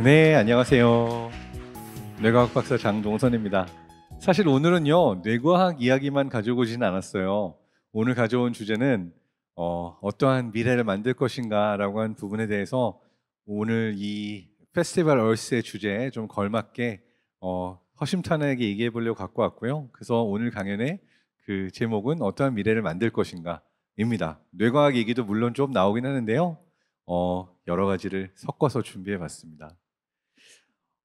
네, 안녕하세요. 뇌과학 박사 장동선입니다. 사실 오늘은요, 뇌과학 이야기만 가지고오진 않았어요. 오늘 가져온 주제는 어, 어떠한 미래를 만들 것인가라고 한 부분에 대해서 오늘 이 페스티벌 얼스의 주제에 좀 걸맞게 어, 허심탄회하게 얘기해 보려고 갖고 왔고요. 그래서 오늘 강연의 그 제목은 어떠한 미래를 만들 것인가입니다. 뇌과학 얘기도 물론 좀 나오긴 하는데요. 어, 여러 가지를 섞어서 준비해 봤습니다.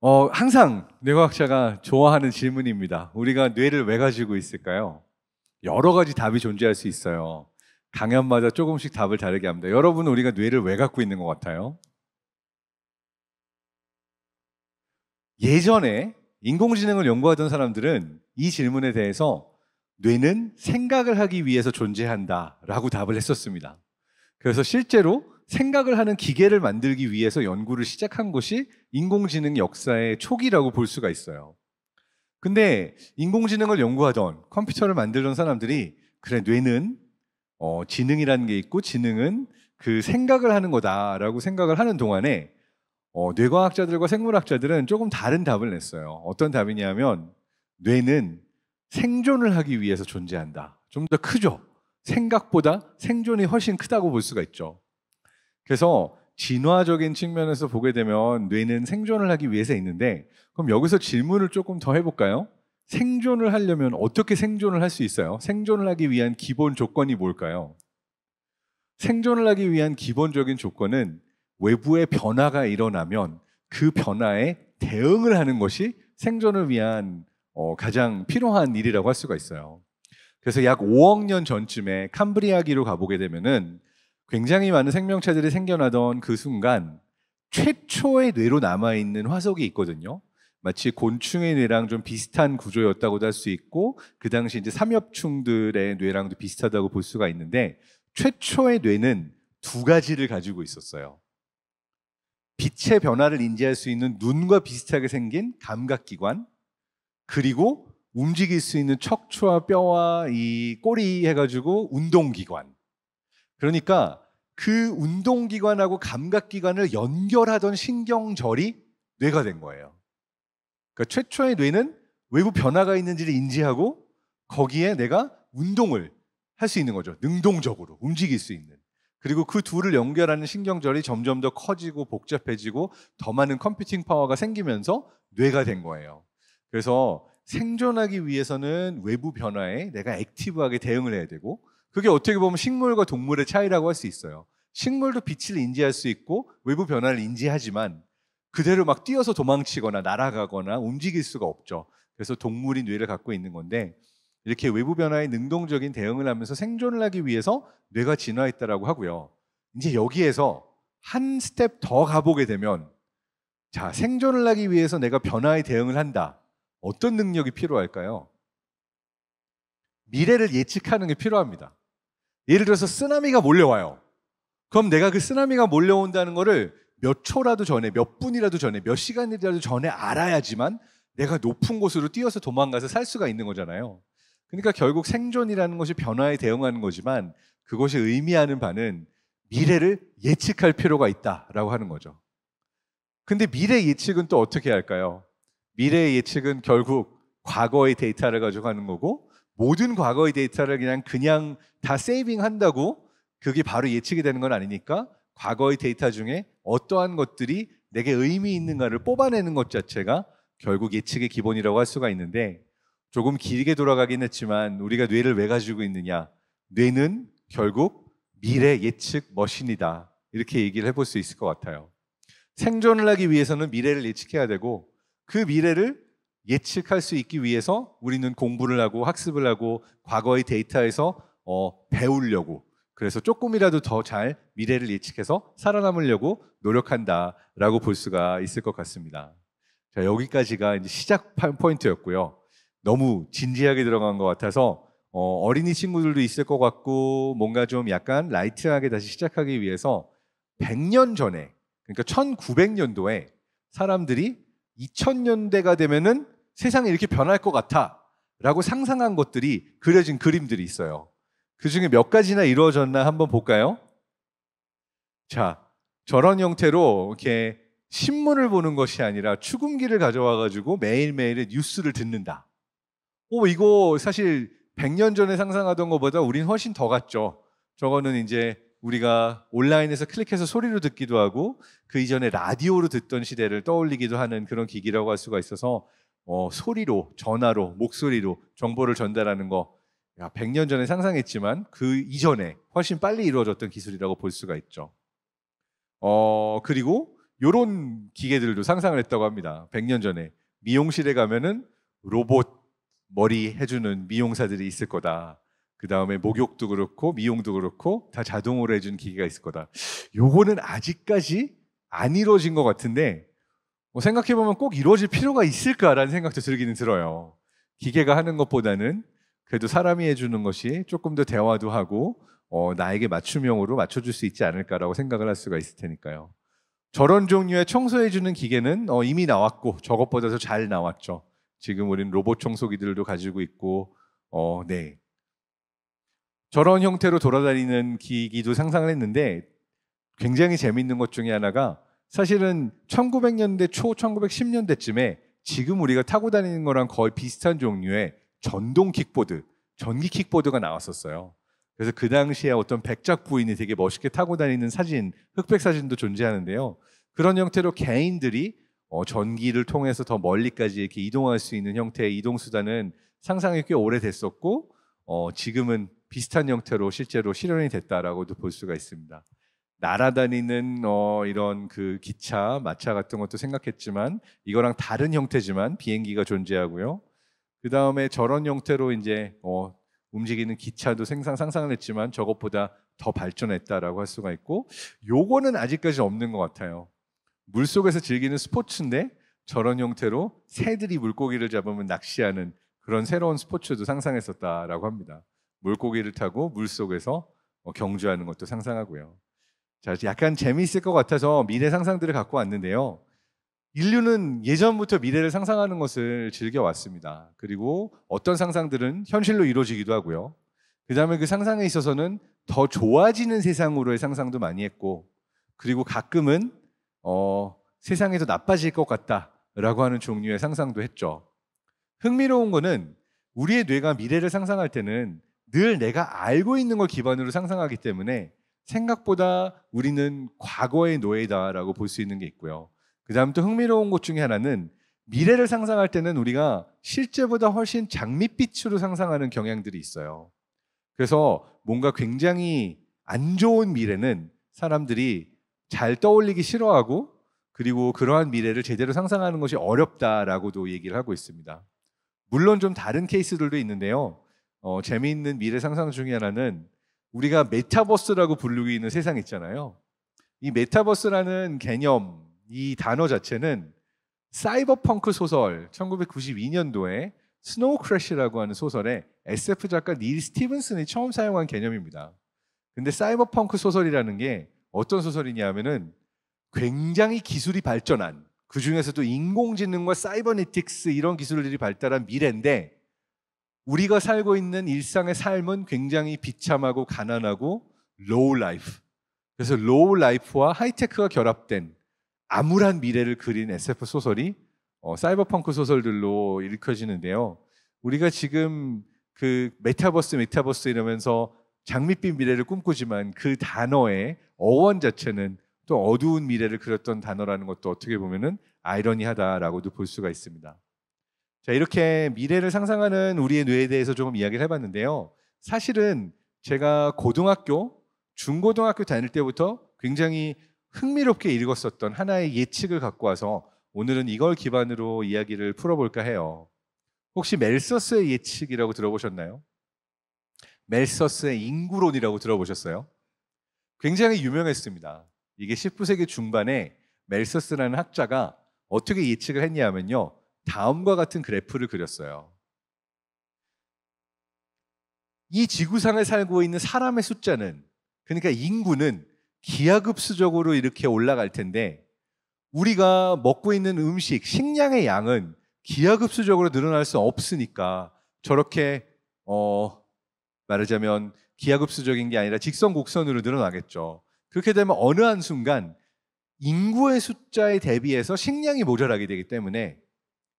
어, 항상 뇌과학자가 좋아하는 질문입니다. 우리가 뇌를 왜 가지고 있을까요? 여러 가지 답이 존재할 수 있어요. 강연마다 조금씩 답을 다르게 합니다. 여러분은 우리가 뇌를 왜 갖고 있는 것 같아요? 예전에 인공지능을 연구하던 사람들은 이 질문에 대해서 뇌는 생각을 하기 위해서 존재한다 라고 답을 했었습니다. 그래서 실제로 생각을 하는 기계를 만들기 위해서 연구를 시작한 것이 인공지능 역사의 초기라고 볼 수가 있어요. 근데 인공지능을 연구하던 컴퓨터를 만들던 사람들이 그래 뇌는 어, 지능이라는 게 있고 지능은 그 생각을 하는 거다라고 생각을 하는 동안에 어, 뇌과학자들과 생물학자들은 조금 다른 답을 냈어요. 어떤 답이냐면 뇌는 생존을 하기 위해서 존재한다. 좀 더 크죠. 생각보다 생존이 훨씬 크다고 볼 수가 있죠. 그래서 진화적인 측면에서 보게 되면 뇌는 생존을 하기 위해서 있는데 그럼 여기서 질문을 조금 더 해볼까요? 생존을 하려면 어떻게 생존을 할 수 있어요? 생존을 하기 위한 기본 조건이 뭘까요? 생존을 하기 위한 기본적인 조건은 외부의 변화가 일어나면 그 변화에 대응을 하는 것이 생존을 위한 어, 가장 필요한 일이라고 할 수가 있어요. 그래서 약 5억 년 전쯤에 캄브리아기로 가보게 되면은 굉장히 많은 생명체들이 생겨나던 그 순간 최초의 뇌로 남아있는 화석이 있거든요. 마치 곤충의 뇌랑 좀 비슷한 구조였다고도 할 수 있고 그 당시 이제 삼엽충들의 뇌랑도 비슷하다고 볼 수가 있는데 최초의 뇌는 두 가지를 가지고 있었어요. 빛의 변화를 인지할 수 있는 눈과 비슷하게 생긴 감각기관 그리고 움직일 수 있는 척추와 뼈와 이 꼬리 해가지고 운동기관 그러니까 그 운동기관하고 감각기관을 연결하던 신경절이 뇌가 된 거예요. 그러니까 최초의 뇌는 외부 변화가 있는지를 인지하고 거기에 내가 운동을 할 수 있는 거죠. 능동적으로 움직일 수 있는. 그리고 그 둘을 연결하는 신경절이 점점 더 커지고 복잡해지고 더 많은 컴퓨팅 파워가 생기면서 뇌가 된 거예요. 그래서 생존하기 위해서는 외부 변화에 내가 액티브하게 대응을 해야 되고 그게 어떻게 보면 식물과 동물의 차이라고 할 수 있어요. 식물도 빛을 인지할 수 있고 외부 변화를 인지하지만 그대로 막 뛰어서 도망치거나 날아가거나 움직일 수가 없죠. 그래서 동물이 뇌를 갖고 있는 건데 이렇게 외부 변화에 능동적인 대응을 하면서 생존을 하기 위해서 뇌가 진화했다라고 하고요. 이제 여기에서 한 스텝 더 가보게 되면 자, 생존을 하기 위해서 내가 변화에 대응을 한다. 어떤 능력이 필요할까요? 미래를 예측하는 게 필요합니다. 예를 들어서 쓰나미가 몰려와요. 그럼 내가 그 쓰나미가 몰려온다는 거를 몇 초라도 전에, 몇 분이라도 전에, 몇 시간이라도 전에 알아야지만 내가 높은 곳으로 뛰어서 도망가서 살 수가 있는 거잖아요. 그러니까 결국 생존이라는 것이 변화에 대응하는 거지만 그것이 의미하는 바는 미래를 예측할 필요가 있다라고 하는 거죠. 근데 미래 예측은 또 어떻게 할까요? 미래 예측은 결국 과거의 데이터를 가지고 하는 거고 모든 과거의 데이터를 그냥 그냥 다 세이빙한다고 그게 바로 예측이 되는 건 아니니까 과거의 데이터 중에 어떠한 것들이 내게 의미 있는가를 뽑아내는 것 자체가 결국 예측의 기본이라고 할 수가 있는데 조금 길게 돌아가긴 했지만 우리가 뇌를 왜 가지고 있느냐? 뇌는 결국 미래 예측 머신이다. 이렇게 얘기를 해볼 수 있을 것 같아요. 생존을 하기 위해서는 미래를 예측해야 되고 그 미래를 예측할 수 있기 위해서 우리는 공부를 하고 학습을 하고 과거의 데이터에서 어, 배우려고 그래서 조금이라도 더 잘 미래를 예측해서 살아남으려고 노력한다라고 볼 수가 있을 것 같습니다. 자, 여기까지가 이제 시작 포인트였고요. 너무 진지하게 들어간 것 같아서 어, 린이 친구들도 있을 것 같고 뭔가 좀 약간 라이트하게 다시 시작하기 위해서 100년 전에 그러니까 1900년도에 사람들이 2000년대가 되면은 세상이 이렇게 변할 것 같아 라고 상상한 것들이 그려진 그림들이 있어요. 그 중에 몇 가지나 이루어졌나 한번 볼까요? 자, 저런 형태로 이렇게 신문을 보는 것이 아니라 추금기를 가져와가지고 매일매일의 뉴스를 듣는다. 오, 이거 사실 100년 전에 상상하던 것보다 우린 훨씬 더 같죠. 저거는 이제 우리가 온라인에서 클릭해서 소리로 듣기도 하고 그 이전에 라디오로 듣던 시대를 떠올리기도 하는 그런 기기라고 할 수가 있어서 어, 소리로, 전화로, 목소리로 정보를 전달하는 거 야, 100년 전에 상상했지만 그 이전에 훨씬 빨리 이루어졌던 기술이라고 볼 수가 있죠. 어, 그리고 이런 기계들도 상상을 했다고 합니다. 100년 전에 미용실에 가면은 로봇 머리 해주는 미용사들이 있을 거다. 그 다음에 목욕도 그렇고 미용도 그렇고 다 자동으로 해준 기계가 있을 거다. 요거는 아직까지 안 이루어진 것 같은데 뭐 생각해보면 꼭 이루어질 필요가 있을까라는 생각도 들기는 들어요. 기계가 하는 것보다는 그래도 사람이 해주는 것이 조금 더 대화도 하고 어, 나에게 맞춤형으로 맞춰줄 수 있지 않을까라고 생각을 할 수가 있을 테니까요. 저런 종류의 청소해주는 기계는 어, 이미 나왔고 저것보다 도잘 나왔죠. 지금 우리는 로봇 청소기들도 가지고 있고, 어, 네. 저런 형태로 돌아다니는 기기도 상상을 했는데 굉장히 재밌는 것 중에 하나가 사실은 1900년대 초 1910년대쯤에 지금 우리가 타고 다니는 거랑 거의 비슷한 종류의 전동 킥보드, 전기 킥보드가 나왔었어요. 그래서 그 당시에 어떤 백작 부인이 되게 멋있게 타고 다니는 사진, 흑백 사진도 존재하는데요. 그런 형태로 개인들이 어, 전기를 통해서 더 멀리까지 이렇게 이동할 수 있는 형태의 이동 수단은 상상이 꽤 오래됐었고 어, 지금은 비슷한 형태로 실제로 실현이 됐다라고도 볼 수가 있습니다. 날아다니는 어, 이런 그 기차, 마차 같은 것도 생각했지만 이거랑 다른 형태지만 비행기가 존재하고요. 그 다음에 저런 형태로 이제 어, 움직이는 기차도 생상 상상을 했지만 저것보다 더 발전했다라고 할 수가 있고 요거는 아직까지 없는 것 같아요. 물 속에서 즐기는 스포츠인데 저런 형태로 새들이 물고기를 잡으면 낚시하는 그런 새로운 스포츠도 상상했었다라고 합니다. 물고기를 타고 물 속에서 어, 경주하는 것도 상상하고요. 자, 약간 재미있을 것 같아서 미래 상상들을 갖고 왔는데요. 인류는 예전부터 미래를 상상하는 것을 즐겨왔습니다. 그리고 어떤 상상들은 현실로 이루어지기도 하고요. 그 다음에 그 상상에 있어서는 더 좋아지는 세상으로의 상상도 많이 했고, 그리고 가끔은 어, 세상이 더 나빠질 것 같다라고 하는 종류의 상상도 했죠. 흥미로운 거는 우리의 뇌가 미래를 상상할 때는 늘 내가 알고 있는 걸 기반으로 상상하기 때문에 생각보다 우리는 과거의 노예다라고 볼 수 있는 게 있고요. 그 다음 또 흥미로운 것 중에 하나는 미래를 상상할 때는 우리가 실제보다 훨씬 장밋빛으로 상상하는 경향들이 있어요. 그래서 뭔가 굉장히 안 좋은 미래는 사람들이 잘 떠올리기 싫어하고 그리고 그러한 미래를 제대로 상상하는 것이 어렵다라고도 얘기를 하고 있습니다. 물론 좀 다른 케이스들도 있는데요. 어, 재미있는 미래 상상 중에 하나는 우리가 메타버스라고 부르는 고있 세상 있잖아요. 이 메타버스라는 개념, 이 단어 자체는 사이버펑크 소설 1992년도에 스노우 크래시라고 하는 소설에 SF 작가 닐 스티븐슨이 처음 사용한 개념입니다. 근데 사이버펑크 소설이라는 게 어떤 소설이냐 하면은 굉장히 기술이 발전한 그 중에서도 인공지능과 사이버네틱스 이런 기술들이 발달한 미래인데 우리가 살고 있는 일상의 삶은 굉장히 비참하고 가난하고 로우 라이프. 그래서 로우 라이프와 하이테크가 결합된 암울한 미래를 그린 SF 소설이 어, 사이버펑크 소설들로 일컬어지는데요. 우리가 지금 그 메타버스 메타버스 이러면서 장밋빛 미래를 꿈꾸지만 그 단어의 어원 자체는 또 어두운 미래를 그렸던 단어라는 것도 어떻게 보면은 아이러니하다라고도 볼 수가 있습니다. 자, 이렇게 미래를 상상하는 우리의 뇌에 대해서 조금 이야기를 해봤는데요. 사실은 제가 고등학교, 중고등학교 다닐 때부터 굉장히 흥미롭게 읽었었던 하나의 예측을 갖고 와서 오늘은 이걸 기반으로 이야기를 풀어볼까 해요. 혹시 멜서스의 예측이라고 들어보셨나요? 멜서스의 인구론이라고 들어보셨어요? 굉장히 유명했습니다. 이게 19세기 중반에 멜서스라는 학자가 어떻게 예측을 했냐면요. 다음과 같은 그래프를 그렸어요. 이 지구상에 살고 있는 사람의 숫자는 그러니까 인구는 기하급수적으로 이렇게 올라갈 텐데 우리가 먹고 있는 음식, 식량의 양은 기하급수적으로 늘어날 수 없으니까 저렇게 어 말하자면 기하급수적인 게 아니라 직선곡선으로 늘어나겠죠. 그렇게 되면 어느 한 순간 인구의 숫자에 대비해서 식량이 모자라게 되기 때문에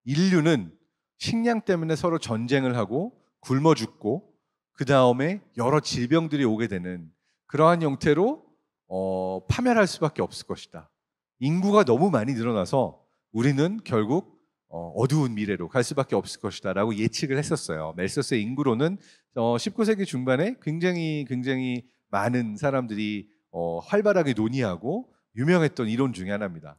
인류는 식량 때문에 서로 전쟁을 하고 굶어 죽고 그 다음에 여러 질병들이 오게 되는 그러한 형태로 어, 파멸할 수밖에 없을 것이다. 인구가 너무 많이 늘어나서 우리는 결국 어, 어두운 미래로 갈 수밖에 없을 것이다라고 예측을 했었어요. 멜서스의 인구로는 어, 19세기 중반에 굉장히 굉장히 많은 사람들이 어, 활발하게 논의하고 유명했던 이론 중의 하나입니다.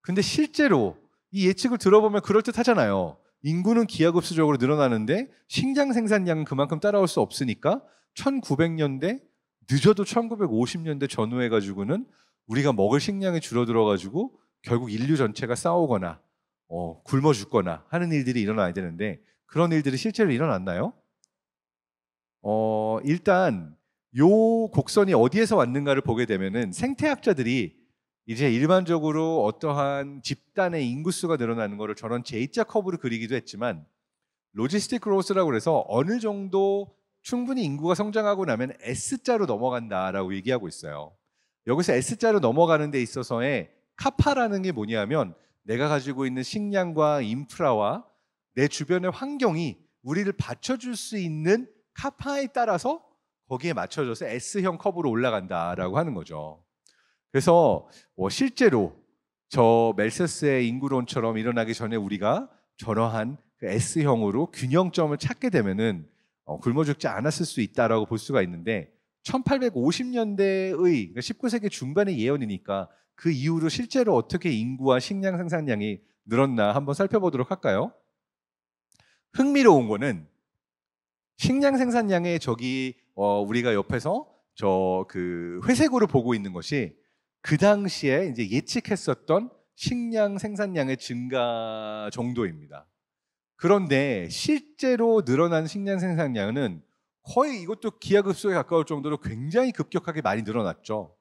근데 실제로 이 예측을 들어보면 그럴듯 하잖아요. 인구는 기하급수적으로 늘어나는데 식량 생산량은 그만큼 따라올 수 없으니까 1900년대 늦어도 1950년대 전후해 가지고는 우리가 먹을 식량이 줄어들어 가지고 결국 인류 전체가 싸우거나 어, 굶어 죽거나 하는 일들이 일어나야 되는데 그런 일들이 실제로 일어났나요? 어, 일단 요 곡선이 어디에서 왔는가를 보게 되면은 생태학자들이 이제 일반적으로 어떠한 집단의 인구수가 늘어나는 것을 저런 J자 커브를 그리기도 했지만 로지스틱 그로스라고 해서 어느 정도 충분히 인구가 성장하고 나면 S자로 넘어간다라고 얘기하고 있어요. 여기서 S자로 넘어가는 데 있어서의 카파라는 게 뭐냐면 내가 가지고 있는 식량과 인프라와 내 주변의 환경이 우리를 받쳐줄 수 있는 카파에 따라서 거기에 맞춰져서 S형 커브로 올라간다라고 하는 거죠. 그래서 어, 실제로 저 멜세스의 인구론처럼 일어나기 전에 우리가 전화한 그 S형으로 균형점을 찾게 되면은 어, 굶어 죽지 않았을 수 있다라고 볼 수가 있는데 1850년대의 19세기 그러니까 중반의 예언이니까 그 이후로 실제로 어떻게 인구와 식량 생산량이 늘었나 한번 살펴보도록 할까요? 흥미로운 거는 식량 생산량에 저기 어 우리가 옆에서 저 그 회색으로 보고 있는 것이 그 당시에 이제 예측했었던 식량 생산량의 증가 정도입니다. 그런데 실제로 늘어난 식량 생산량은 거의 이것도 기하급수에 가까울 정도로 굉장히 급격하게 많이 늘어났죠.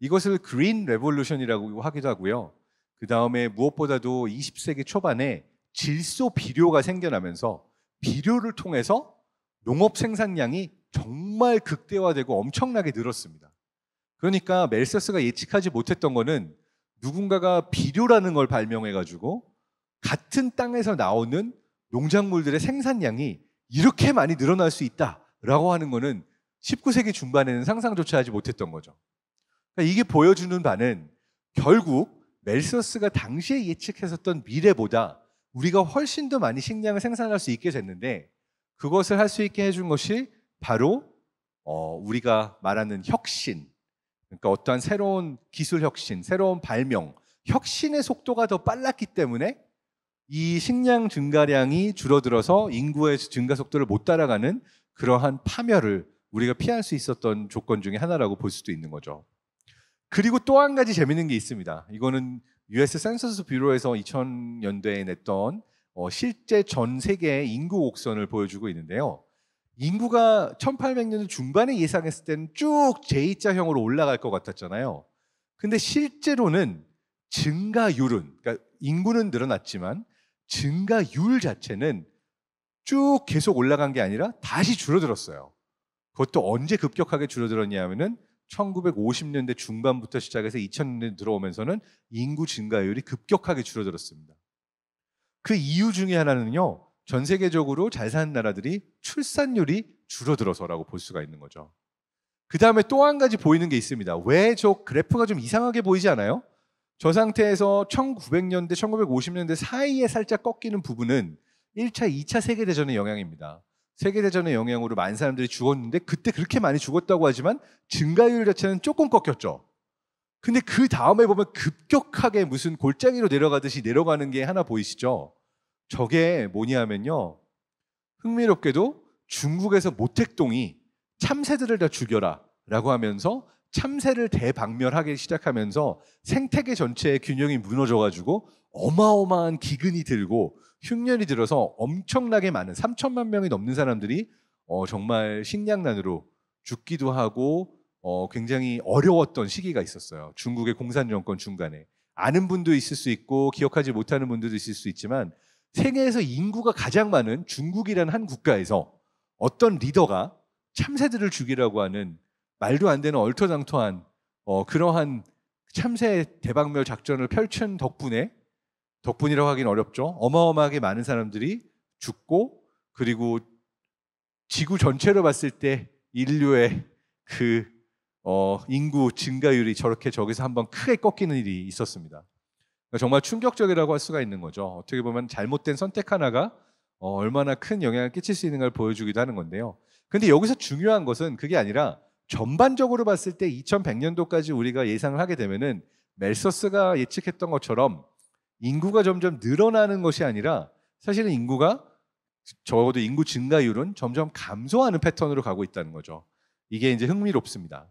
이것을 그린 레볼루션이라고 하기도 하고요. 그 다음에 무엇보다도 20세기 초반에 질소 비료가 생겨나면서 비료를 통해서 농업 생산량이 정말 극대화되고 엄청나게 늘었습니다. 그러니까 멜세스가 예측하지 못했던 거는 누군가가 비료라는 걸 발명해 가지고 같은 땅에서 나오는 농작물들의 생산량이 이렇게 많이 늘어날 수 있다라고 하는 거는 19세기 중반에는 상상조차 하지 못했던 거죠. 그러니까 이게 보여주는 바는 결국 멜서스가 당시에 예측했었던 미래보다 우리가 훨씬 더 많이 식량을 생산할 수 있게 됐는데 그것을 할 수 있게 해준 것이 바로 어, 우리가 말하는 혁신, 그러니까 어떠한 새로운 기술 혁신, 새로운 발명, 혁신의 속도가 더 빨랐기 때문에 이 식량 증가량이 줄어들어서 인구의 증가 속도를 못 따라가는 그러한 파멸을 우리가 피할 수 있었던 조건 중의 하나라고 볼 수도 있는 거죠. 그리고 또 한 가지 재밌는 게 있습니다. 이거는 US 센서스 뷰로에서 2000년대에 냈던 어, 실제 전 세계의 인구 곡선을 보여주고 있는데요. 인구가 1800년 중반에 예상했을 때는 쭉 J자형으로 올라갈 것 같았잖아요. 근데 실제로는 증가율은 그러니까 인구는 늘어났지만 증가율 자체는 쭉 계속 올라간 게 아니라 다시 줄어들었어요. 그것도 언제 급격하게 줄어들었냐 하면은 1950년대 중반부터 시작해서 2000년대 들어오면서는 인구 증가율이 급격하게 줄어들었습니다. 그 이유 중에 하나는요. 전 세계적으로 잘 사는 나라들이 출산율이 줄어들어서라고 볼 수가 있는 거죠. 그 다음에 또 한 가지 보이는 게 있습니다. 왜 저 그래프가 좀 이상하게 보이지 않아요? 저 상태에서 1900년대, 1950년대 사이에 살짝 꺾이는 부분은 1차, 2차 세계대전의 영향입니다. 세계대전의 영향으로 많은 사람들이 죽었는데 그때 그렇게 많이 죽었다고 하지만 증가율 자체는 조금 꺾였죠. 근데 그 다음에 보면 급격하게 무슨 골짜기로 내려가듯이 내려가는 게 하나 보이시죠? 저게 뭐냐면요. 흥미롭게도 중국에서 모택동이 참새들을 다 죽여라 라고 하면서 참새를 대박멸하게 시작하면서 생태계 전체의 균형이 무너져가지고 어마어마한 기근이 들고 흉년이 들어서 엄청나게 많은 3천만 명이 넘는 사람들이 어, 정말 식량난으로 죽기도 하고 어, 굉장히 어려웠던 시기가 있었어요. 중국의 공산 정권 중간에 아는 분도 있을 수 있고 기억하지 못하는 분들도 있을 수 있지만 세계에서 인구가 가장 많은 중국이라는 한 국가에서 어떤 리더가 참새들을 죽이라고 하는 말도 안 되는 얼터당토한 어, 그러한 참새 대박멸 작전을 펼친 덕분에 덕분이라고 하긴 어렵죠. 어마어마하게 많은 사람들이 죽고 그리고 지구 전체로 봤을 때 인류의 그 어, 인구 증가율이 저렇게 저기서 한번 크게 꺾이는 일이 있었습니다. 그러니까 정말 충격적이라고 할 수가 있는 거죠. 어떻게 보면 잘못된 선택 하나가 어, 얼마나 큰 영향을 끼칠 수 있는가를 보여주기도 하는 건데요. 근데 여기서 중요한 것은 그게 아니라 전반적으로 봤을 때 2100년도까지 우리가 예상을 하게 되면은 멜서스가 예측했던 것처럼 인구가 점점 늘어나는 것이 아니라 사실은 인구가 적어도 인구 증가율은 점점 감소하는 패턴으로 가고 있다는 거죠. 이게 이제 흥미롭습니다.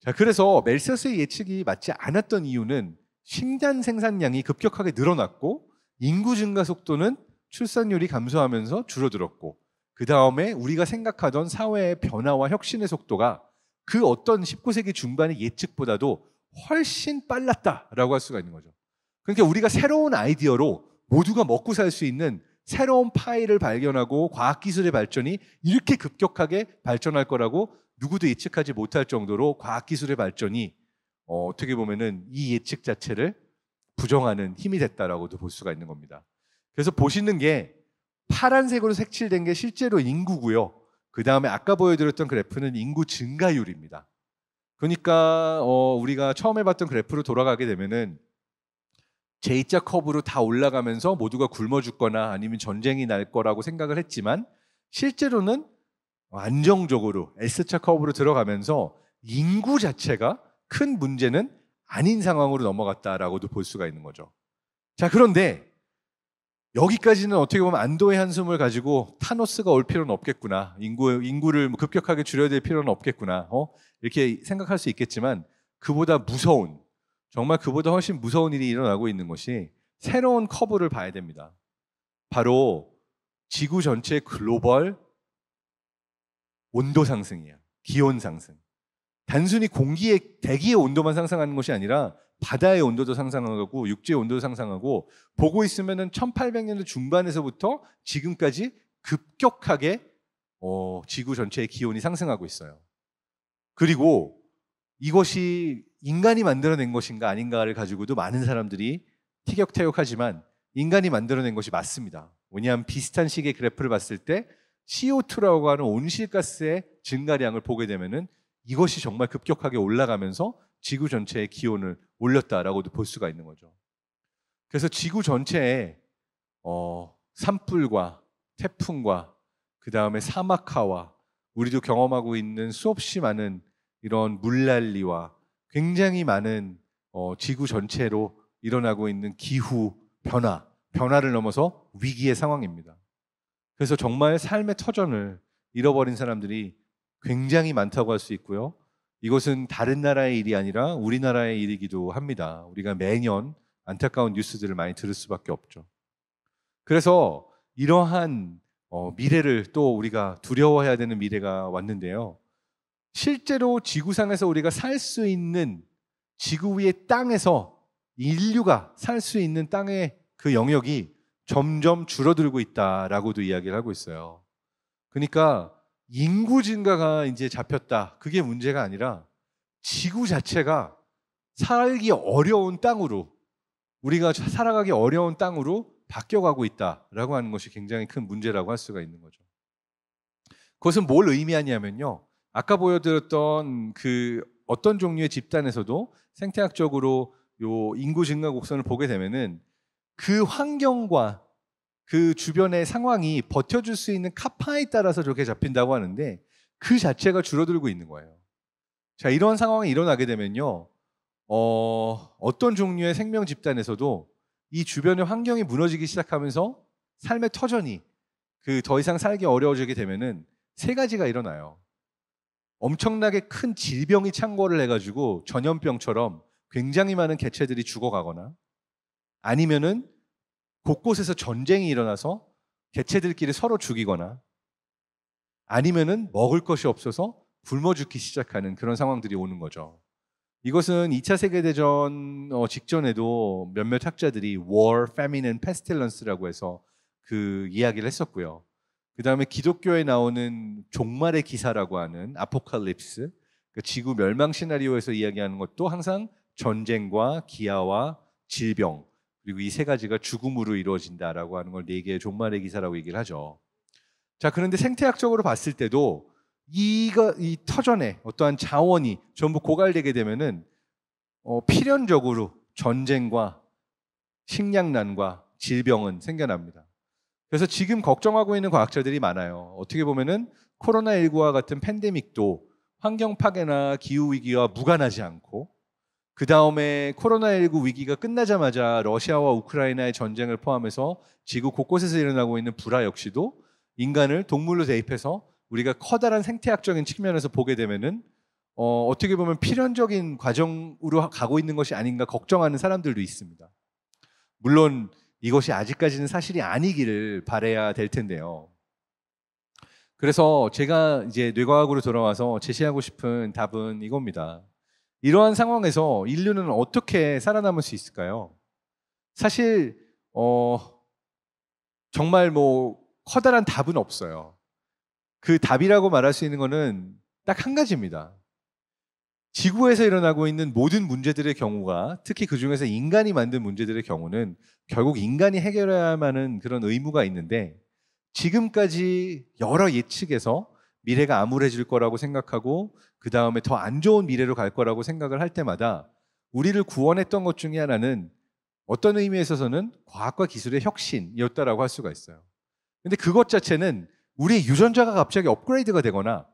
자, 그래서 멜서스의 예측이 맞지 않았던 이유는 신단 생산량이 급격하게 늘어났고 인구 증가 속도는 출산율이 감소하면서 줄어들었고 그 다음에 우리가 생각하던 사회의 변화와 혁신의 속도가 그 어떤 19세기 중반의 예측보다도 훨씬 빨랐다라고 할 수가 있는 거죠. 그러니까 우리가 새로운 아이디어로 모두가 먹고 살 수 있는 새로운 파일을 발견하고 과학기술의 발전이 이렇게 급격하게 발전할 거라고 누구도 예측하지 못할 정도로 과학기술의 발전이 어, 떻게 보면은 이 예측 자체를 부정하는 힘이 됐다라고도 볼 수가 있는 겁니다. 그래서 보시는 게 파란색으로 색칠된 게 실제로 인구고요. 그 다음에 아까 보여드렸던 그래프는 인구 증가율입니다. 그러니까 어, 우리가 처음에 봤던 그래프로 돌아가게 되면은 J자 커브로 다 올라가면서 모두가 굶어 죽거나 아니면 전쟁이 날 거라고 생각을 했지만 실제로는 안정적으로 s 차 커브로 들어가면서 인구 자체가 큰 문제는 아닌 상황으로 넘어갔다라고도 볼 수가 있는 거죠. 자, 그런데 여기까지는 어떻게 보면 안도의 한숨을 가지고 타노스가 올 필요는 없겠구나. 인구, 인구를 급격하게 줄여야 될 필요는 없겠구나. 어? 이렇게 생각할 수 있겠지만 그보다 무서운, 정말 그보다 훨씬 무서운 일이 일어나고 있는 것이 새로운 커브를 봐야 됩니다. 바로 지구 전체 글로벌 온도 상승이야. 기온 상승. 단순히 공기의 대기의 온도만 상상하는 것이 아니라 바다의 온도도 상상하고 육지의 온도도 상상하고 보고 있으면은 1800년대 중반에서부터 지금까지 급격하게 어, 지구 전체의 기온이 상승하고 있어요. 그리고 이것이 인간이 만들어낸 것인가 아닌가를 가지고도 많은 사람들이 티격태격하지만 인간이 만들어낸 것이 맞습니다. 왜냐하면 비슷한 식의 그래프를 봤을 때 CO2라고 하는 온실가스의 증가량을 보게 되면은 이것이 정말 급격하게 올라가면서 지구 전체의 기온을 올렸다라고도 볼 수가 있는 거죠. 그래서 지구 전체에 어, 산불과 태풍과 그 다음에 사막화와 우리도 경험하고 있는 수없이 많은 이런 물난리와 굉장히 많은 어, 지구 전체로 일어나고 있는 기후 변화, 변화를 넘어서 위기의 상황입니다. 그래서 정말 삶의 터전을 잃어버린 사람들이 굉장히 많다고 할 수 있고요. 이것은 다른 나라의 일이 아니라 우리나라의 일이기도 합니다. 우리가 매년 안타까운 뉴스들을 많이 들을 수밖에 없죠. 그래서 이러한 어, 미래를 또 우리가 두려워해야 되는 미래가 왔는데요. 실제로 지구상에서 우리가 살 수 있는 지구 위의 땅에서 인류가 살 수 있는 땅의 그 영역이 점점 줄어들고 있다라고도 이야기를 하고 있어요. 그러니까 인구 증가가 이제 잡혔다. 그게 문제가 아니라 지구 자체가 살기 어려운 땅으로 우리가 살아가기 어려운 땅으로 바뀌어가고 있다라고 하는 것이 굉장히 큰 문제라고 할 수가 있는 거죠. 그것은 뭘 의미하냐면요. 아까 보여드렸던 그 어떤 종류의 집단에서도 생태학적으로 요 인구 증가 곡선을 보게 되면은 그 환경과 그 주변의 상황이 버텨줄 수 있는 카파에 따라서 저렇게 잡힌다고 하는데 그 자체가 줄어들고 있는 거예요. 자, 이런 상황이 일어나게 되면요. 어, 어떤 종류의 생명 집단에서도 이 주변의 환경이 무너지기 시작하면서 삶의 터전이 그 더 이상 살기 어려워지게 되면은 세 가지가 일어나요. 엄청나게 큰 질병이 창궐을 해가지고 전염병처럼 굉장히 많은 개체들이 죽어가거나 아니면은 곳곳에서 전쟁이 일어나서 개체들끼리 서로 죽이거나 아니면은 먹을 것이 없어서 굶어 죽기 시작하는 그런 상황들이 오는 거죠. 이것은 2차 세계대전 어, 직전에도 몇몇 학자들이 war, famine and pestilence라고 해서 그 이야기를 했었고요. 그 다음에 기독교에 나오는 종말의 기사라고 하는 아포칼립스, 그 그러니까 지구 멸망 시나리오에서 이야기하는 것도 항상 전쟁과 기아와 질병, 그리고 이 세 가지가 죽음으로 이루어진다라고 하는 걸 네 개의 종말의 기사라고 얘기를 하죠. 자, 그런데 생태학적으로 봤을 때도 이거 이 터전에 어떠한 자원이 전부 고갈되게 되면은 어, 필연적으로 전쟁과 식량난과 질병은 생겨납니다. 그래서 지금 걱정하고 있는 과학자들이 많아요. 어떻게 보면은 코로나19와 같은 팬데믹도 환경 파괴나 기후 위기와 무관하지 않고 그 다음에 코로나19 위기가 끝나자마자 러시아와 우크라이나의 전쟁을 포함해서 지구 곳곳에서 일어나고 있는 불화 역시도 인간을 동물로 대입해서 우리가 커다란 생태학적인 측면에서 보게 되면은 어, 어떻게 보면 필연적인 과정으로 가고 있는 것이 아닌가 걱정하는 사람들도 있습니다. 물론 이것이 아직까지는 사실이 아니기를 바래야 될 텐데요. 그래서 제가 이제 뇌과학으로 돌아와서 제시하고 싶은 답은 이겁니다. 이러한 상황에서 인류는 어떻게 살아남을 수 있을까요? 사실 어, 정말 뭐 커다란 답은 없어요. 그 답이라고 말할 수 있는 것은 딱 한 가지입니다. 지구에서 일어나고 있는 모든 문제들의 경우가 특히 그 중에서 인간이 만든 문제들의 경우는 결국 인간이 해결해야만 하는 그런 의무가 있는데 지금까지 여러 예측에서 미래가 암울해질 거라고 생각하고 그 다음에 더 안 좋은 미래로 갈 거라고 생각을 할 때마다 우리를 구원했던 것 중에 하나는 어떤 의미에 있어서는 과학과 기술의 혁신이었다라고 할 수가 있어요. 근데 그것 자체는 우리의 유전자가 갑자기 업그레이드가 되거나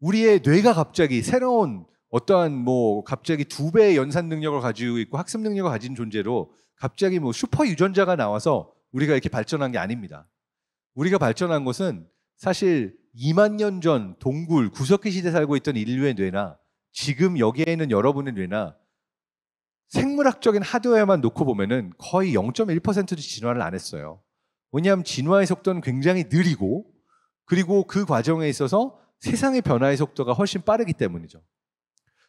우리의 뇌가 갑자기 새로운 어떠한 뭐 갑자기 두 배의 연산 능력을 가지고 있고 학습 능력을 가진 존재로 갑자기 뭐 슈퍼 유전자가 나와서 우리가 이렇게 발전한 게 아닙니다. 우리가 발전한 것은 사실 2만 년 전 동굴 구석기 시대 에 살고 있던 인류의 뇌나 지금 여기에 있는 여러분의 뇌나 생물학적인 하드웨어만 놓고 보면은 거의 0.1%도 진화를 안 했어요. 왜냐하면 진화의 속도는 굉장히 느리고 그리고 그 과정에 있어서 세상의 변화의 속도가 훨씬 빠르기 때문이죠.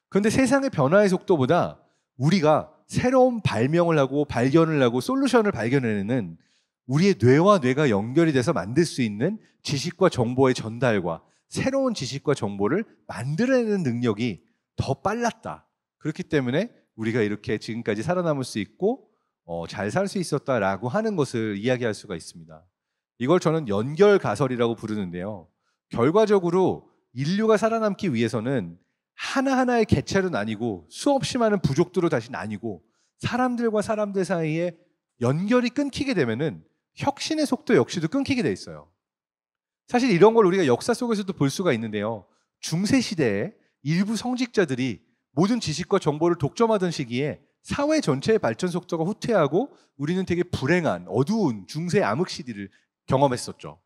그런데 세상의 변화의 속도보다 우리가 새로운 발명을 하고 발견을 하고 솔루션을 발견해내는 우리의 뇌와 뇌가 연결이 돼서 만들 수 있는 지식과 정보의 전달과 새로운 지식과 정보를 만들어내는 능력이 더 빨랐다. 그렇기 때문에 우리가 이렇게 지금까지 살아남을 수 있고 어, 잘 살 수 있었다라고 하는 것을 이야기할 수가 있습니다. 이걸 저는 연결 가설이라고 부르는데요. 결과적으로 인류가 살아남기 위해서는 하나하나의 개체로 나뉘고 수없이 많은 부족들로 다시 나뉘고 사람들과 사람들 사이에 연결이 끊기게 되면은 혁신의 속도 역시도 끊기게 돼 있어요. 사실 이런 걸 우리가 역사 속에서도 볼 수가 있는데요. 중세 시대에 일부 성직자들이 모든 지식과 정보를 독점하던 시기에 사회 전체의 발전 속도가 후퇴하고 우리는 되게 불행한 어두운 중세 암흑 시대를 경험했었죠.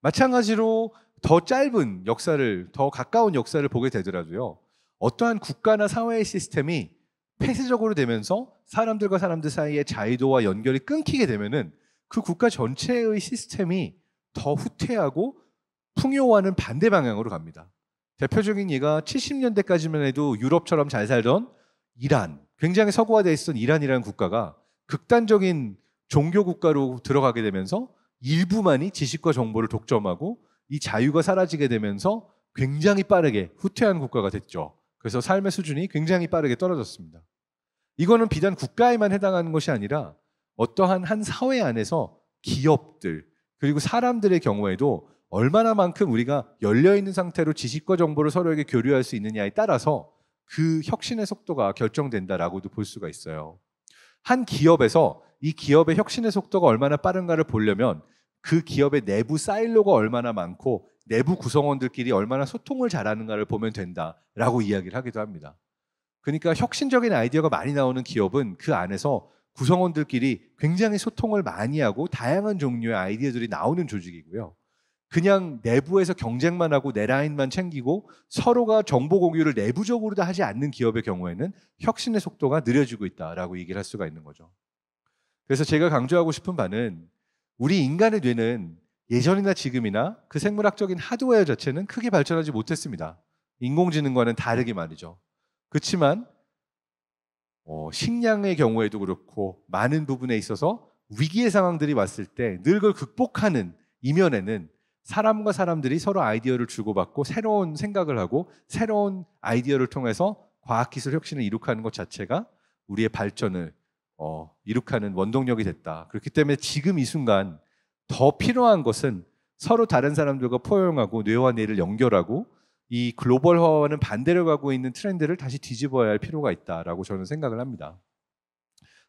마찬가지로 더 짧은 역사를 더 가까운 역사를 보게 되더라도요. 어떠한 국가나 사회의 시스템이 폐쇄적으로 되면서 사람들과 사람들 사이의 자유도와 연결이 끊기게 되면은 그 국가 전체의 시스템이 더 후퇴하고 풍요와는 반대 방향으로 갑니다. 대표적인 예가 70년대까지만 해도 유럽처럼 잘 살던 이란, 굉장히 서구화되어 있던 이란이라는 국가가 극단적인 종교 국가로 들어가게 되면서 일부만이 지식과 정보를 독점하고 이 자유가 사라지게 되면서 굉장히 빠르게 후퇴한 국가가 됐죠. 그래서 삶의 수준이 굉장히 빠르게 떨어졌습니다. 이거는 비단 국가에만 해당하는 것이 아니라 어떠한 한 사회 안에서 기업들 그리고 사람들의 경우에도 얼마나 만큼 우리가 열려 있는 상태로 지식과 정보를 서로에게 교류할 수 있느냐에 따라서 그 혁신의 속도가 결정된다라고도 볼 수가 있어요. 한 기업에서 이 기업의 혁신의 속도가 얼마나 빠른가를 보려면 그 기업의 내부 사일로가 얼마나 많고 내부 구성원들끼리 얼마나 소통을 잘하는가를 보면 된다라고 이야기를 하기도 합니다. 그러니까 혁신적인 아이디어가 많이 나오는 기업은 그 안에서 구성원들끼리 굉장히 소통을 많이 하고 다양한 종류의 아이디어들이 나오는 조직이고요. 그냥 내부에서 경쟁만 하고 내 라인만 챙기고 서로가 정보 공유를 내부적으로 도 하지 않는 기업의 경우에는 혁신의 속도가 느려지고 있다라고 얘기를 할 수가 있는 거죠. 그래서 제가 강조하고 싶은 바는 우리 인간의 뇌는 예전이나 지금이나 그 생물학적인 하드웨어 자체는 크게 발전하지 못했습니다. 인공지능과는 다르게 말이죠. 그렇지만 어, 식량의 경우에도 그렇고 많은 부분에 있어서 위기의 상황들이 왔을 때 늘그 극복하는 이면에는 사람과 사람들이 서로 아이디어를 주고받고 새로운 생각을 하고 새로운 아이디어를 통해서 과학기술 혁신을 이룩하는 것 자체가 우리의 발전을 어, 이룩하는 원동력이 됐다. 그렇기 때문에 지금 이 순간 더 필요한 것은 서로 다른 사람들과 포용하고 뇌와 뇌를 연결하고 이 글로벌화와는 반대를 가고 있는 트렌드를 다시 뒤집어야 할 필요가 있다라고 저는 생각을 합니다.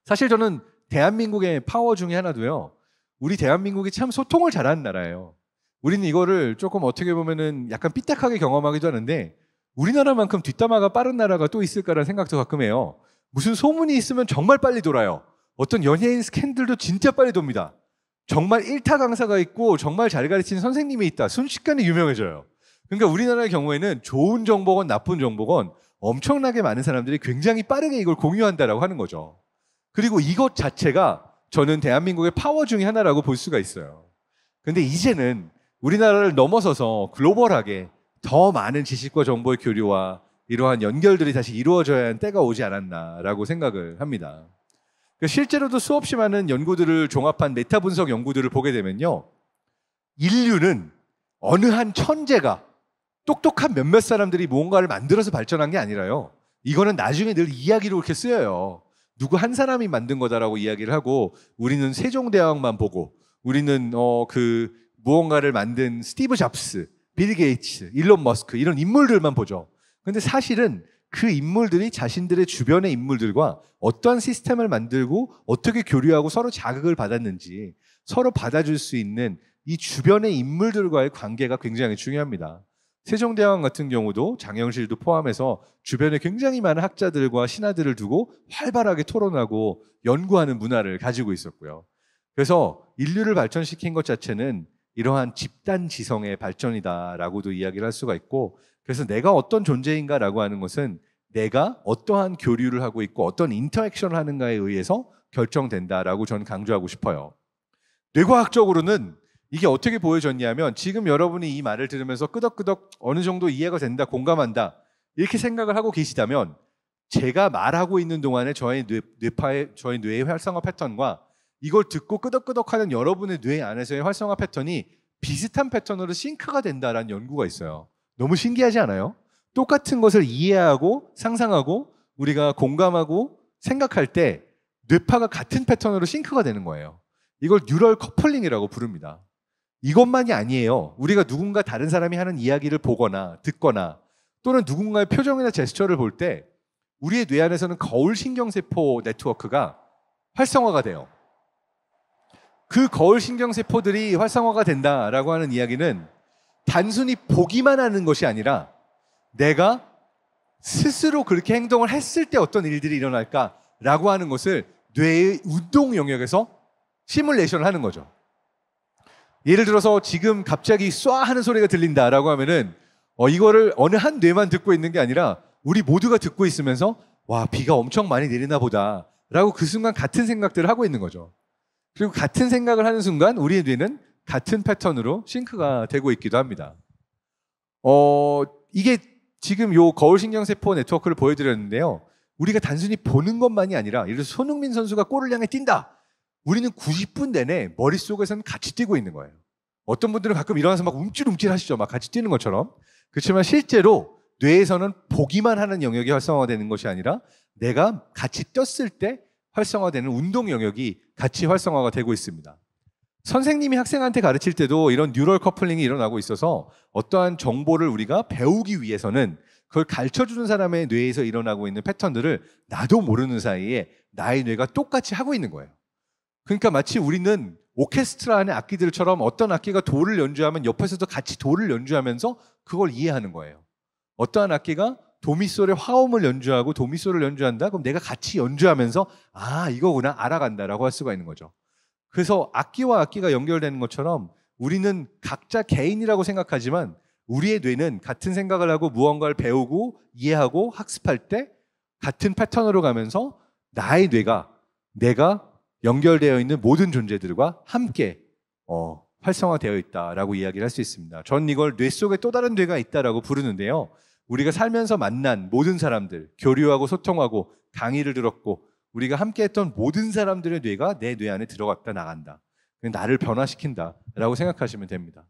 사실 저는 대한민국의 파워 중에 하나도요. 우리 대한민국이 참 소통을 잘하는 나라예요. 우리는 이거를 조금 어떻게 보면은 약간 삐딱하게 경험하기도 하는데 우리나라만큼 뒷담화가 빠른 나라가 또 있을까라는 생각도 가끔 해요. 무슨 소문이 있으면 정말 빨리 돌아요. 어떤 연예인 스캔들도 진짜 빨리 돕니다. 정말 일타 강사가 있고 정말 잘 가르치는 선생님이 있다. 순식간에 유명해져요. 그러니까 우리나라의 경우에는 좋은 정보건 나쁜 정보건 엄청나게 많은 사람들이 굉장히 빠르게 이걸 공유한다라고 하는 거죠. 그리고 이것 자체가 저는 대한민국의 파워 중의 하나라고 볼 수가 있어요. 근데 이제는 우리나라를 넘어서서 글로벌하게 더 많은 지식과 정보의 교류와 이러한 연결들이 다시 이루어져야 하는 때가 오지 않았나라고 생각을 합니다. 그러니까 실제로도 수없이 많은 연구들을 종합한 메타 분석 연구들을 보게 되면요. 인류는 어느 한 천재가 똑똑한 몇몇 사람들이 뭔가를 만들어서 발전한 게 아니라요. 이거는 나중에 늘 이야기로 이렇게 쓰여요. 누구 한 사람이 만든 거다라고 이야기를 하고 우리는 세종대왕만 보고 우리는 어 그 무언가를 만든 스티브 잡스, 빌 게이츠, 일론 머스크 이런 인물들만 보죠. 근데 사실은 그 인물들이 자신들의 주변의 인물들과 어떠한 시스템을 만들고 어떻게 교류하고 서로 자극을 받았는지 서로 받아줄 수 있는 이 주변의 인물들과의 관계가 굉장히 중요합니다. 세종대왕 같은 경우도 장영실도 포함해서 주변에 굉장히 많은 학자들과 신하들을 두고 활발하게 토론하고 연구하는 문화를 가지고 있었고요. 그래서 인류를 발전시킨 것 자체는 이러한 집단 지성의 발전이다라고도 이야기를 할 수가 있고 그래서 내가 어떤 존재인가라고 하는 것은 내가 어떠한 교류를 하고 있고 어떤 인터액션을 하는가에 의해서 결정된다라고 저는 강조하고 싶어요. 뇌과학적으로는 이게 어떻게 보여졌냐면 지금 여러분이 이 말을 들으면서 끄덕끄덕 어느 정도 이해가 된다, 공감한다 이렇게 생각을 하고 계시다면 제가 말하고 있는 동안에 저의 뇌, 뇌파의 저의 뇌의 활성화 패턴과 이걸 듣고 끄덕끄덕하는 여러분의 뇌 안에서의 활성화 패턴이 비슷한 패턴으로 싱크가 된다라는 연구가 있어요. 너무 신기하지 않아요? 똑같은 것을 이해하고 상상하고 우리가 공감하고 생각할 때 뇌파가 같은 패턴으로 싱크가 되는 거예요. 이걸 뉴럴 커플링이라고 부릅니다. 이것만이 아니에요. 우리가 누군가 다른 사람이 하는 이야기를 보거나 듣거나 또는 누군가의 표정이나 제스처를 볼 때 우리의 뇌 안에서는 거울 신경세포 네트워크가 활성화가 돼요. 그 거울 신경세포들이 활성화가 된다라고 하는 이야기는 단순히 보기만 하는 것이 아니라 내가 스스로 그렇게 행동을 했을 때 어떤 일들이 일어날까라고 하는 것을 뇌의 운동 영역에서 시뮬레이션을 하는 거죠. 예를 들어서 지금 갑자기 쏴 하는 소리가 들린다라고 하면은 어, 이거를 어느 한 뇌만 듣고 있는 게 아니라 우리 모두가 듣고 있으면서 와, 비가 엄청 많이 내리나 보다. 라고 그 순간 같은 생각들을 하고 있는 거죠. 그리고 같은 생각을 하는 순간 우리의 뇌는 같은 패턴으로 싱크가 되고 있기도 합니다. 어, 이게 지금 요 거울신경세포 네트워크를 보여드렸는데요. 우리가 단순히 보는 것만이 아니라 예를 들어 손흥민 선수가 골을 향해 뛴다. 우리는 90분 내내 머릿속에서는 같이 뛰고 있는 거예요. 어떤 분들은 가끔 일어나서 막 움찔움찔 하시죠. 막 같이 뛰는 것처럼. 그렇지만 실제로 뇌에서는 보기만 하는 영역이 활성화되는 것이 아니라 내가 같이 뛰었을 때 활성화되는 운동 영역이 같이 활성화가 되고 있습니다. 선생님이 학생한테 가르칠 때도 이런 뉴럴 커플링이 일어나고 있어서 어떠한 정보를 우리가 배우기 위해서는 그걸 가르쳐 주는 사람의 뇌에서 일어나고 있는 패턴들을 나도 모르는 사이에 나의 뇌가 똑같이 하고 있는 거예요. 그러니까 마치 우리는 오케스트라 안의 악기들처럼 어떤 악기가 도를 연주하면 옆에서도 같이 도를 연주하면서 그걸 이해하는 거예요. 어떠한 악기가 도미솔의 화음을 연주하고 도미솔을 연주한다? 그럼 내가 같이 연주하면서 아, 이거구나 알아간다라고 할 수가 있는 거죠. 그래서 악기와 악기가 연결되는 것처럼 우리는 각자 개인이라고 생각하지만 우리의 뇌는 같은 생각을 하고 무언가를 배우고 이해하고 학습할 때 같은 패턴으로 가면서 나의 뇌가 내가 연결되어 있는 모든 존재들과 함께 어, 활성화되어 있다라고 이야기를 할 수 있습니다. 전 이걸 뇌 속에 또 다른 뇌가 있다라고 부르는데요. 우리가 살면서 만난 모든 사람들, 교류하고 소통하고 강의를 들었고 우리가 함께 했던 모든 사람들의 뇌가 내 뇌 안에 들어갔다 나간다. 나를 변화시킨다라고 생각하시면 됩니다.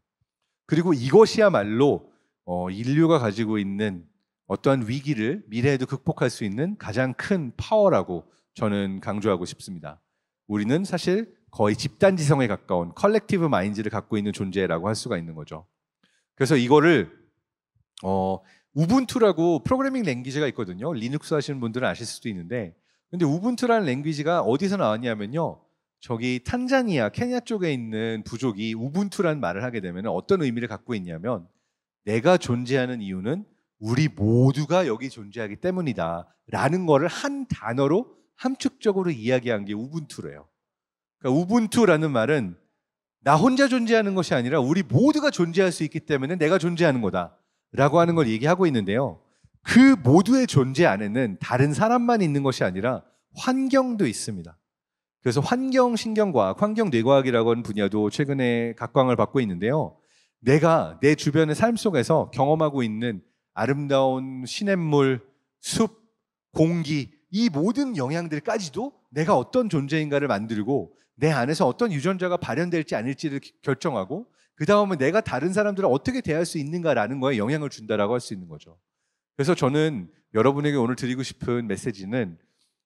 그리고 이것이야말로 어, 인류가 가지고 있는 어떠한 위기를 미래에도 극복할 수 있는 가장 큰 파워라고 저는 강조하고 싶습니다. 우리는 사실 거의 집단 지성에 가까운 컬렉티브 마인즈를 갖고 있는 존재라고 할 수가 있는 거죠. 그래서 이거를 어, 우분투라고 프로그래밍 랭귀지가 있거든요. 리눅스 하시는 분들은 아실 수도 있는데 근데 우분투라는 랭귀지가 어디서 나왔냐면요. 저기 탄자니아, 케냐 쪽에 있는 부족이 우분투라는 말을 하게 되면 어떤 의미를 갖고 있냐면 내가 존재하는 이유는 우리 모두가 여기 존재하기 때문이다라는 거를 한 단어로 함축적으로 이야기한 게 우분투래요. 그러니까 우분투라는 말은 나 혼자 존재하는 것이 아니라 우리 모두가 존재할 수 있기 때문에 내가 존재하는 거다라고 하는 걸 얘기하고 있는데요. 그 모두의 존재 안에는 다른 사람만 있는 것이 아니라 환경도 있습니다. 그래서 환경 신경과학, 환경 뇌과학이라고 하는 분야도 최근에 각광을 받고 있는데요. 내가 내 주변의 삶 속에서 경험하고 있는 아름다운 시냇물, 숲, 공기 이 모든 영향들까지도 내가 어떤 존재인가를 만들고 내 안에서 어떤 유전자가 발현될지 아닐지를 결정하고 그 다음에 내가 다른 사람들을 어떻게 대할 수 있는가라는 거에 영향을 준다라고 할 수 있는 거죠. 그래서 저는 여러분에게 오늘 드리고 싶은 메시지는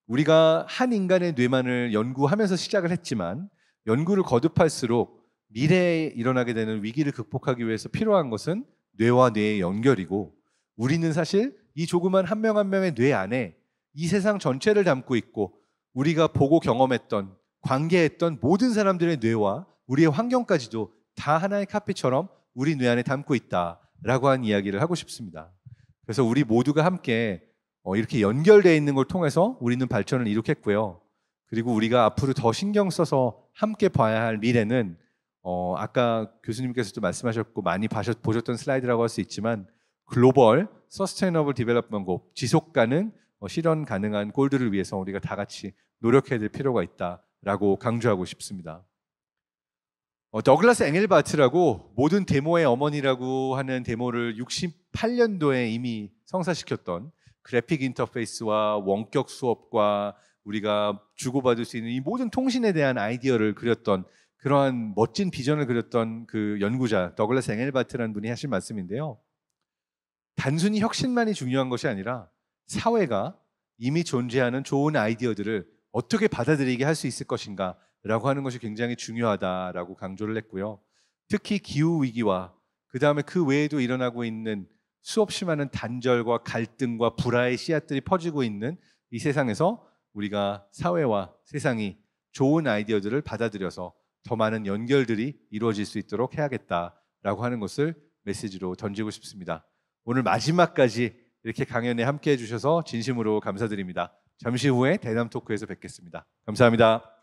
우리가 한 인간의 뇌만을 연구하면서 시작을 했지만 연구를 거듭할수록 미래에 일어나게 되는 위기를 극복하기 위해서 필요한 것은 뇌와 뇌의 연결이고 우리는 사실 이 조그만 한 명 한 명의 뇌 안에 이 세상 전체를 담고 있고 우리가 보고 경험했던 관계했던 모든 사람들의 뇌와 우리의 환경까지도 다 하나의 카피처럼 우리 뇌 안에 담고 있다라고 한 이야기를 하고 싶습니다. 그래서 우리 모두가 함께 어, 이렇게 연결되어 있는 걸 통해서 우리는 발전을 이룩했고요. 그리고 우리가 앞으로 더 신경 써서 함께 봐야 할 미래는 어, 아까 교수님께서도 말씀하셨고 많이 보셨던 슬라이드라고 할 수 있지만 글로벌 서스테이너블 디벨롭먼트 지속 가능 어, 실현 가능한 골드를 위해서 우리가 다 같이 노력해야 될 필요가 있다라고 강조하고 싶습니다. 어, 더글라스 앵엘바트라고 모든 데모의 어머니라고 하는 데모를 68년도에 이미 성사시켰던 그래픽 인터페이스와 원격 수업과 우리가 주고받을 수 있는 이 모든 통신에 대한 아이디어를 그렸던 그러한 멋진 비전을 그렸던 그 연구자 더글라스 앵엘바트라는 분이 하신 말씀인데요. 단순히 혁신만이 중요한 것이 아니라 사회가 이미 존재하는 좋은 아이디어들을 어떻게 받아들이게 할 수 있을 것인가 라고 하는 것이 굉장히 중요하다라고 강조를 했고요. 특히 기후 위기와 그 다음에 그 외에도 일어나고 있는 수없이 많은 단절과 갈등과 불화의 씨앗들이 퍼지고 있는 이 세상에서 우리가 사회와 세상이 좋은 아이디어들을 받아들여서 더 많은 연결들이 이루어질 수 있도록 해야겠다라고 하는 것을 메시지로 던지고 싶습니다. 오늘 마지막까지 이렇게 강연에 함께 해주셔서 진심으로 감사드립니다. 잠시 후에 대남 토크에서 뵙겠습니다. 감사합니다.